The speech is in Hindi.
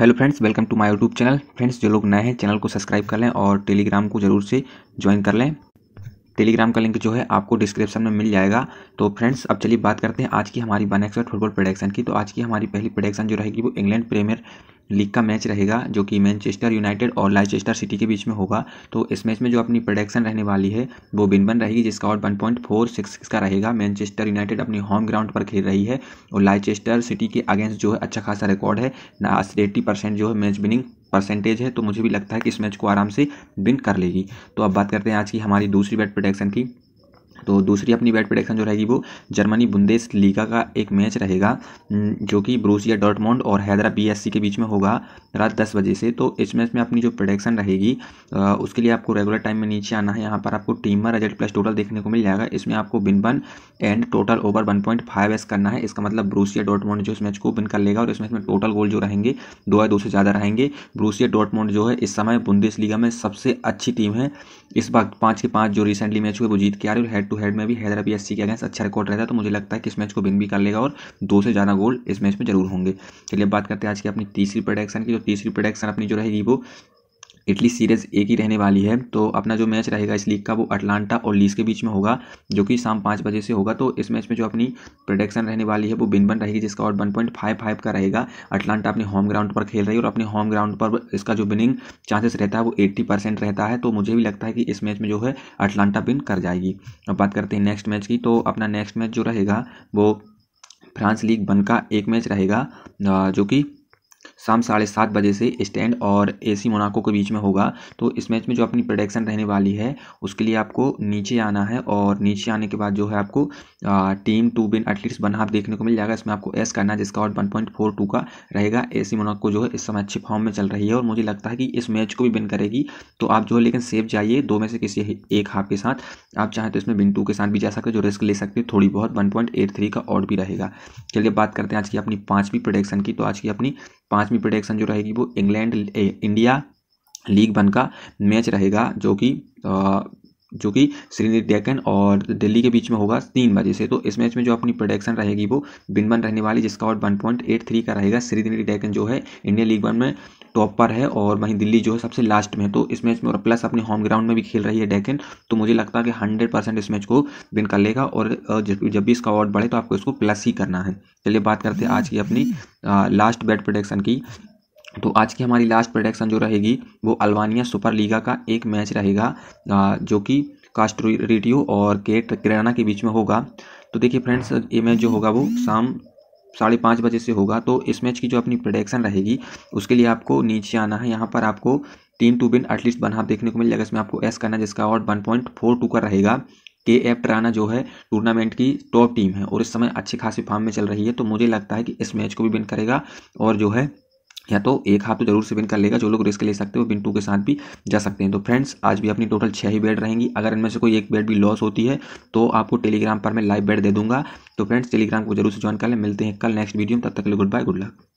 hello friends welcome to my YouTube channel friends जो लोग नए हैं चैनल को सब्सक्राइब कर लें और टेलीग्राम को ज़रूर से ज्वाइन कर लें टेलीग्राम का लिंक जो है आपको डिस्क्रिप्शन में मिल जाएगा तो फ्रेंड्स अब चलिए बात करते हैं आज की हमारी वन एक्सपर्ट फुटबॉल प्रोडक्शन की तो आज की हमारी पहली प्रोडक्शन जो रहेगी वो इंग्लैंड प्रीमियर लीग का मैच रहेगा जो कि मैनचेस्टर यूनाइटेड और लाइचेस्टर सिटी के बीच में होगा तो इस मैच में जो अपनी प्रोडक्शन रहने वाली है वो बिन बन रहेगी जिसका और वन पॉइंट फोर सिक्स का रहेगा मैनचेस्टर यूनाइटेड अपनी होम ग्राउंड पर खेल रही है और लाइचेस्टर सिटी के अगेंस्ट जो है अच्छा खासा रिकॉर्ड है एट्टी परसेंट जो है मैच विनिंग परसेंटेज है तो मुझे भी लगता है कि इस मैच को आराम से विन कर लेगी तो अब बात करते हैं आज की हमारी दूसरी बैट प्रोडक्शन की तो दूसरी अपनी बैट प्रडिक्शन जो रहेगी वो जर्मनी बुंदेस लीगा का एक मैच रहेगा जो कि ब्रूसिया डॉटमोंड और हैदरा बीएससी के बीच में होगा रात दस बजे से तो इस मैच में अपनी जो प्रोडक्शन रहेगी उसके लिए आपको रेगुलर टाइम में नीचे आना है यहाँ पर आपको टीम में रजट प्लस टोटल देखने को मिल जाएगा इसमें आपको win one and total over one point five एस करना है इसका मतलब ब्रूसिया डॉटमोंड जो इस मैच को बिन कर लेगा और इस मैच में टोटल गोल जो रहेंगे दो या दो से ज़्यादा रहेंगे ब्रूसिया डॉटमोंड जो है इस समय बुंदेस लीगा में सबसे अच्छी टीम है इस बार पाँच के पाँच जो रिसेंटली मैच हुए वो जीत के आ रहे और हेड टू हेड में भी हैदराबाद एस के अगेंस्ट अच्छा रिकॉर्ड रहता है तो मुझे लगता है कि इस मैच को विन भी कर लेगा और दो से ज़्यादा गोल इस मैच में जरूर होंगे चलिए बात करते हैं आज की अपनी तीसरी प्रोडक्शन की जो तीसरी प्रोडक्शन अपनी जो रहेगी वो इटली सीरीज़ एक ही रहने वाली है तो अपना जो मैच रहेगा इस लीग का वो अटलांटा और लीज के बीच में होगा जो कि शाम पाँच बजे से होगा तो इस मैच में जो अपनी प्रोडक्शन रहने वाली है वो बिन बन रहेगी जिसका और वन पॉइंट फाइव फाइव का रहेगा अटलांटा अपने होम ग्राउंड पर खेल रही है और अपने होम ग्राउंड पर इसका जो विनिंग चांसेस रहता है वो एट्टी परसेंट रहता है तो मुझे भी लगता है कि इस मैच में जो है अटलांटा बिन कर जाएगी अब बात करते हैं नेक्स्ट मैच की तो अपना नेक्स्ट मैच जो रहेगा वो फ्रांस लीग बन का एक मैच रहेगा जो कि शाम साढ़े सात बजे से स्टैंड और ए सी मोनाको के बीच में होगा तो इस मैच में जो अपनी प्रोडक्शन रहने वाली है उसके लिए आपको नीचे आना है और नीचे आने के बाद जो है आपको team to win at least one half देखने को मिल जाएगा इसमें आपको एस करना है जिसका out one point four two का रहेगा ए सी मोनाको जो है इस समय अच्छे फॉर्म में चल रही है और मुझे लगता है कि इस मैच को भी बिन करेगी तो आप जो है लेकिन सेफ जाइए दो में से किसी एक हाफ के साथ आप चाहें तो इसमें बिन टू के साथ भी जा सकते हो जो रिस्क ले सकते हो थोड़ी बहुत वन पॉइंट एट थ्री का और भी रहेगा चलिए बात करते हैं आज की अपनी पाँचवीं प्रोडक्शन की तो आज की अपनी पाँच पाँचवीं प्रोडक्शन जो रहेगी वो इंग्लैंड इंडिया लीग वन का मैच रहेगा जो कि जो कि श्रीनिधि डेकन और दिल्ली के बीच में होगा तीन बजे से तो इस मैच में जो अपनी प्रोडक्शन रहेगी वो बिन बन रहने वाली जिसका out one point eight three का रहेगा श्रीनिधि डेकन जो है इंडिया लीग वन में टॉप पर है और वहीं दिल्ली जो है सबसे लास्ट में तो इस मैच में और प्लस अपने होम ग्राउंड में भी खेल रही है डेकन तो मुझे लगता है कि हंड्रेड परसेंट इस मैच को विन कर लेगा और जब भी इसका अवार्ड बढ़े तो आपको इसको प्लस ही करना है चलिए बात करते हैं आज की अपनी लास्ट बैट प्रोडक्शन की तो आज की हमारी लास्ट प्रोडक्शन जो रहेगी वो अलवानिया सुपर लीगा का एक मैच रहेगा जो कि रेडियो और केट किराना के बीच में होगा तो देखिए फ्रेंड्स ये मैच जो होगा वो शाम साढ़े पाँच बजे से होगा तो इस मैच की जो अपनी प्रोडक्शन रहेगी उसके लिए आपको नीचे आना है यहाँ पर आपको तीन to win at least one half देखने को मिल जाएगा इसमें आपको एस करना जिसका और वन पॉइंट फोर टू का रहेगा के एफ टराना जो है टूर्नामेंट की टॉप टीम है और इस समय अच्छी खासी फॉर्म में चल रही है तो मुझे लगता है कि इस मैच को भी विन करेगा और जो है या तो एक हाथ तो जरूर से विन कर लेगा जो लोग रिस्क ले सकते वो बिन टू के साथ भी जा सकते हैं तो फ्रेंड्स आज भी अपनी टोटल छह ही बेड रहेंगी अगर इनमें से कोई एक बेड भी लॉस होती है तो आपको टेलीग्राम पर मैं लाइव बेड दे दूंगा तो फ्रेंड्स टेलीग्राम को जरूर से ज्वाइन कर ले मिलते हैं कल नेक्स्ट वीडियो में तब तक के लिए गुड बाय गुड लक